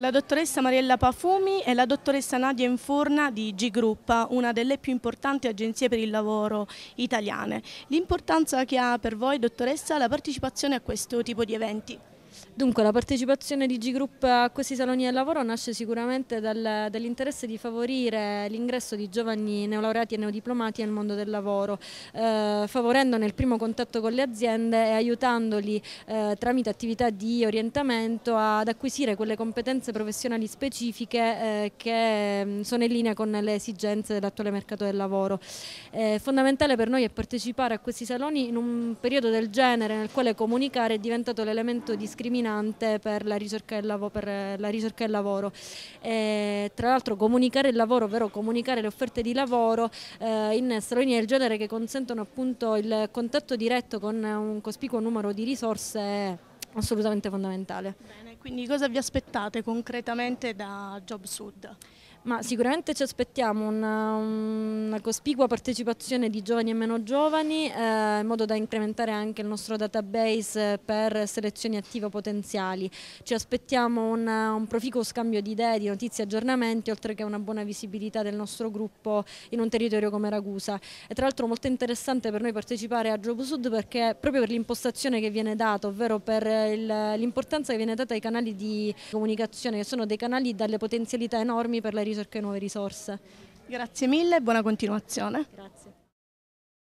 La dottoressa Mariella Pafumi e la dottoressa Nadia Inforna di G-Group, una delle più importanti agenzie per il lavoro italiane. L'importanza che ha per voi, dottoressa, la partecipazione a questo tipo di eventi? Dunque la partecipazione di G-Group a questi saloni del lavoro nasce sicuramente dal, dall'interesse di favorire l'ingresso di giovani neolaureati e neodiplomati nel mondo del lavoro, eh, favorendone il primo contatto con le aziende e aiutandoli eh, tramite attività di orientamento ad acquisire quelle competenze professionali specifiche eh, che mm, sono in linea con le esigenze dell'attuale mercato del lavoro. Eh, fondamentale per noi è partecipare a questi saloni in un periodo del genere nel quale comunicare è diventato l'elemento di scrittura discriminante per la ricerca e il, lav il lavoro. E, eh, tra l'altro comunicare il lavoro, ovvero comunicare le offerte di lavoro eh, in Slovenia del genere che consentono appunto il contatto diretto con un cospicuo numero di risorse è assolutamente fondamentale. Bene, quindi cosa vi aspettate concretamente da Job Sud? Ma sicuramente ci aspettiamo una, una, cospicua partecipazione di giovani e meno giovani eh, in modo da incrementare anche il nostro database eh, per selezioni attive potenziali. Ci aspettiamo una, un proficuo scambio di idee, di notizie e aggiornamenti oltre che una buona visibilità del nostro gruppo in un territorio come Ragusa. E tra l'altro molto interessante per noi partecipare a Job Sud perché proprio per l'impostazione che viene data, ovvero per l'importanza che viene data ai canali di comunicazione che sono dei canali dalle potenzialità enormi per la risorsa ricerca di nuove risorse. Grazie mille e buona continuazione. Grazie.